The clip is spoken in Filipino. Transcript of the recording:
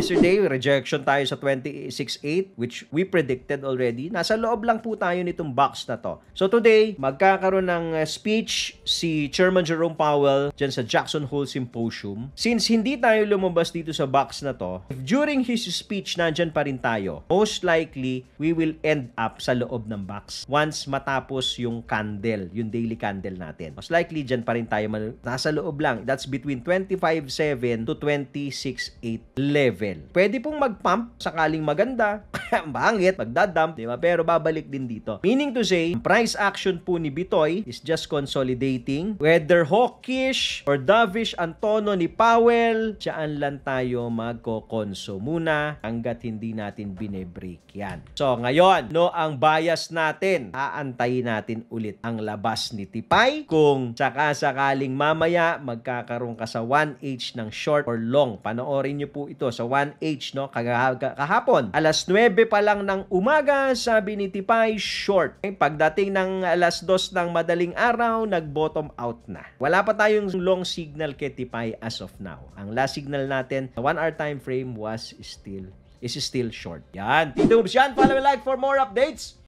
yesterday, rejection tayo sa 26.8 which we predicted already. Nasa loob lang po tayo nitong box na to. So today, magkakaroon ng uh, speech si Chairman Jerome Powell dyan sa Jackson Hole Symposium. Since hindi tayo lumabas dito sa box na to, if during his speech nandyan pa rin tayo, most likely, we will end up sa loob ng box once matapos yung candle, yung daily candle natin. Most likely, dyan pa rin tayo nasa loob lang. That's between 25.7 to 26.8 level level. Pwede pong mag-pump sakaling maganda banggit, magdadump, di ba? Pero babalik din dito. Meaning to say, price action po ni Bitoy is just consolidating. Whether hawkish or dovish ang tono ni Powell, saan lang tayo magkokonso muna hanggat hindi natin binebreak yan. So, ngayon, no, ang bias natin, aantayin natin ulit ang labas ni Tipay kung saka-sakaling mamaya magkakaroon ka sa 1H ng short or long. Panoorin nyo po ito sa 1H, no, kahapon. Alas 9 9 pa lang ng umaga, sabi ni Tipay, short. Pagdating ng alas 2 ng madaling araw, nag-bottom out na. Wala pa tayong long signal kay Tipay as of now. Ang last signal natin, 1 hour time frame was still is still short. Yan. Tito Bubs yan. Follow and like for more updates.